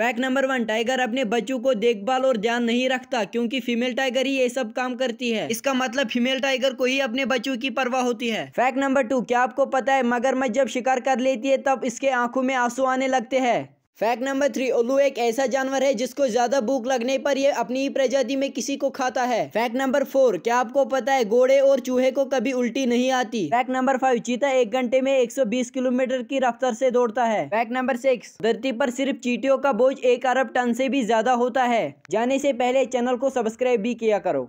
fact number one tiger अपने बच्चों को देखभाल और ध्यान नहीं रखता क्योंकि फीमेल टाइगर ही ये सब काम करती है इसका मतलब फीमेल टाइगर को ही अपने बच्चों की परवाह होती है फैक्ट नंबर टू क्या आपको पता है मगरमच्छ जब शिकार कर लेती है तब इसके आंखों में आंसू आने लगते हैं फैक्ट नंबर थ्री उल्लू एक ऐसा जानवर है जिसको ज्यादा भूख लगने पर यह अपनी ही प्रजाति में किसी को खाता है फैक्ट नंबर फोर क्या आपको पता है घोड़े और चूहे को कभी उल्टी नहीं आती फैक्ट नंबर फाइव चीता एक घंटे में 120 किलोमीटर की रफ्तार से दौड़ता है फैक्ट नंबर सिक्स धरती पर सिर्फ चीटियों का बोझ एक अरब टन से भी ज्यादा होता है जाने से पहले चैनल को सब्सक्राइब भी किया करो